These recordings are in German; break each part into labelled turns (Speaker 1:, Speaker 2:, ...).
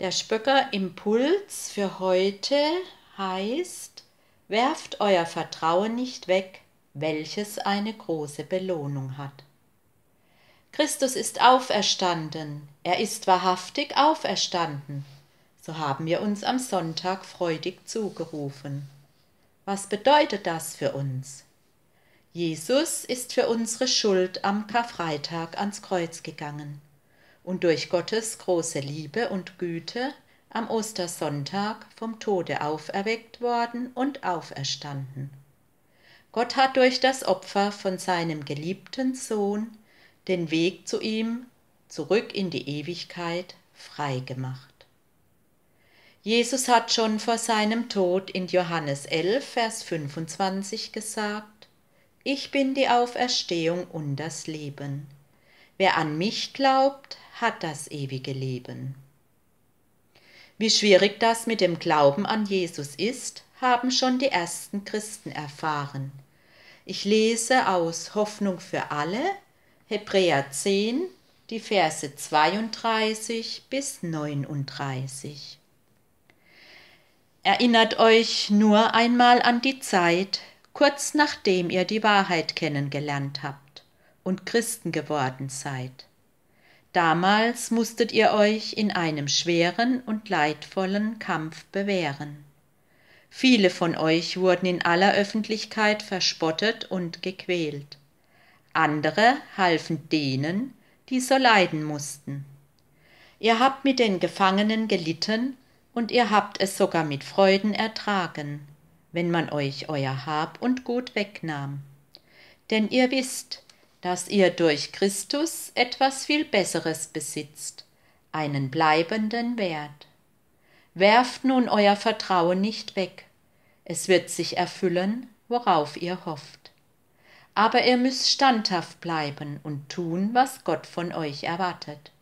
Speaker 1: Der Spöcker Impuls für heute heißt, werft euer Vertrauen nicht weg, welches eine große Belohnung hat. Christus ist auferstanden, er ist wahrhaftig auferstanden. So haben wir uns am Sonntag freudig zugerufen. Was bedeutet das für uns? Jesus ist für unsere Schuld am Karfreitag ans Kreuz gegangen und durch Gottes große Liebe und Güte am Ostersonntag vom Tode auferweckt worden und auferstanden. Gott hat durch das Opfer von seinem geliebten Sohn den Weg zu ihm zurück in die Ewigkeit frei gemacht. Jesus hat schon vor seinem Tod in Johannes 11, Vers 25 gesagt, Ich bin die Auferstehung und das Leben. Wer an mich glaubt, hat das ewige Leben. Wie schwierig das mit dem Glauben an Jesus ist, haben schon die ersten Christen erfahren. Ich lese aus Hoffnung für alle, Hebräer 10, die Verse 32 bis 39. Erinnert euch nur einmal an die Zeit, kurz nachdem ihr die Wahrheit kennengelernt habt und Christen geworden seid. Damals musstet ihr euch in einem schweren und leidvollen Kampf bewähren. Viele von euch wurden in aller Öffentlichkeit verspottet und gequält. Andere halfen denen, die so leiden mussten. Ihr habt mit den Gefangenen gelitten und ihr habt es sogar mit Freuden ertragen, wenn man euch euer Hab und Gut wegnahm. Denn ihr wisst, dass ihr durch Christus etwas viel Besseres besitzt, einen bleibenden Wert. Werft nun euer Vertrauen nicht weg, es wird sich erfüllen, worauf ihr hofft. Aber ihr müsst standhaft bleiben und tun, was Gott von euch erwartet.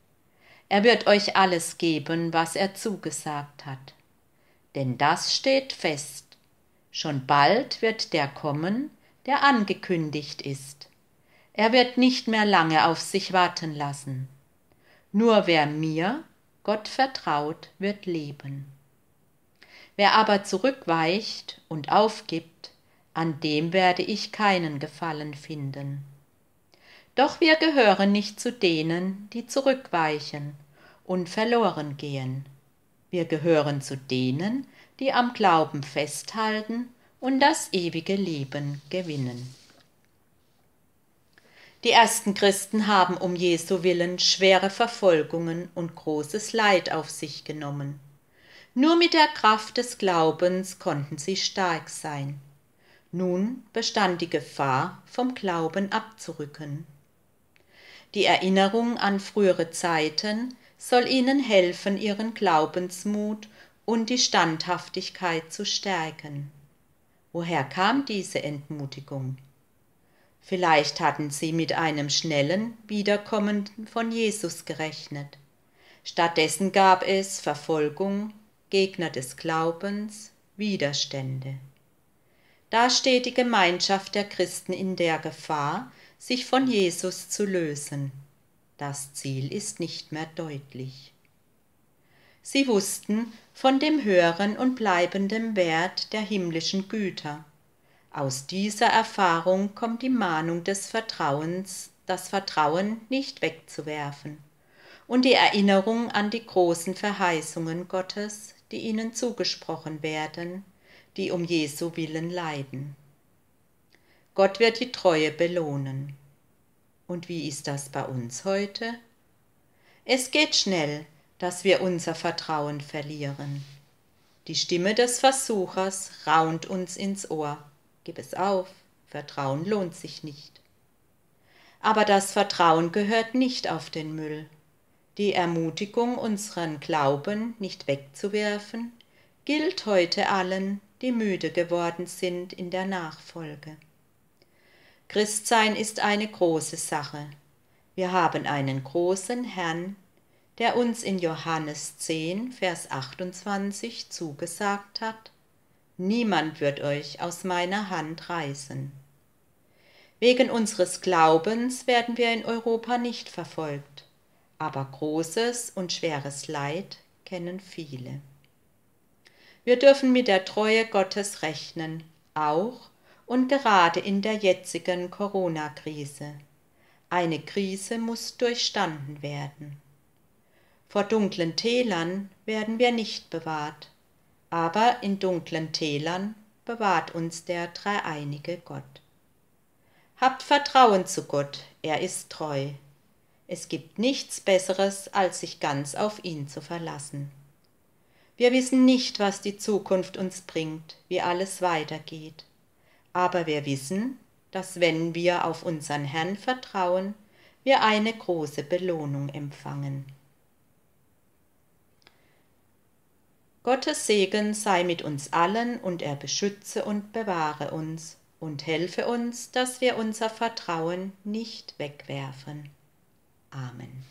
Speaker 1: Er wird euch alles geben, was er zugesagt hat. Denn das steht fest. Schon bald wird der kommen, der angekündigt ist er wird nicht mehr lange auf sich warten lassen. Nur wer mir, Gott vertraut, wird leben. Wer aber zurückweicht und aufgibt, an dem werde ich keinen Gefallen finden. Doch wir gehören nicht zu denen, die zurückweichen und verloren gehen. Wir gehören zu denen, die am Glauben festhalten und das ewige Leben gewinnen. Die ersten Christen haben um Jesu willen schwere Verfolgungen und großes Leid auf sich genommen. Nur mit der Kraft des Glaubens konnten sie stark sein. Nun bestand die Gefahr, vom Glauben abzurücken. Die Erinnerung an frühere Zeiten soll ihnen helfen, ihren Glaubensmut und die Standhaftigkeit zu stärken. Woher kam diese Entmutigung? Vielleicht hatten sie mit einem schnellen Wiederkommen von Jesus gerechnet. Stattdessen gab es Verfolgung, Gegner des Glaubens, Widerstände. Da steht die Gemeinschaft der Christen in der Gefahr, sich von Jesus zu lösen. Das Ziel ist nicht mehr deutlich. Sie wussten von dem höheren und bleibenden Wert der himmlischen Güter aus dieser Erfahrung kommt die Mahnung des Vertrauens, das Vertrauen nicht wegzuwerfen und die Erinnerung an die großen Verheißungen Gottes, die ihnen zugesprochen werden, die um Jesu willen leiden. Gott wird die Treue belohnen. Und wie ist das bei uns heute? Es geht schnell, dass wir unser Vertrauen verlieren. Die Stimme des Versuchers raunt uns ins Ohr gib es auf, Vertrauen lohnt sich nicht. Aber das Vertrauen gehört nicht auf den Müll. Die Ermutigung, unseren Glauben nicht wegzuwerfen, gilt heute allen, die müde geworden sind in der Nachfolge. Christsein ist eine große Sache. Wir haben einen großen Herrn, der uns in Johannes 10, Vers 28 zugesagt hat, niemand wird euch aus meiner Hand reißen. Wegen unseres Glaubens werden wir in Europa nicht verfolgt, aber großes und schweres Leid kennen viele. Wir dürfen mit der Treue Gottes rechnen, auch und gerade in der jetzigen Corona-Krise. Eine Krise muss durchstanden werden. Vor dunklen Tälern werden wir nicht bewahrt, aber in dunklen Tälern bewahrt uns der dreieinige Gott. Habt Vertrauen zu Gott, er ist treu. Es gibt nichts Besseres, als sich ganz auf ihn zu verlassen. Wir wissen nicht, was die Zukunft uns bringt, wie alles weitergeht. Aber wir wissen, dass wenn wir auf unseren Herrn vertrauen, wir eine große Belohnung empfangen. Gottes Segen sei mit uns allen und er beschütze und bewahre uns und helfe uns, dass wir unser Vertrauen nicht wegwerfen. Amen.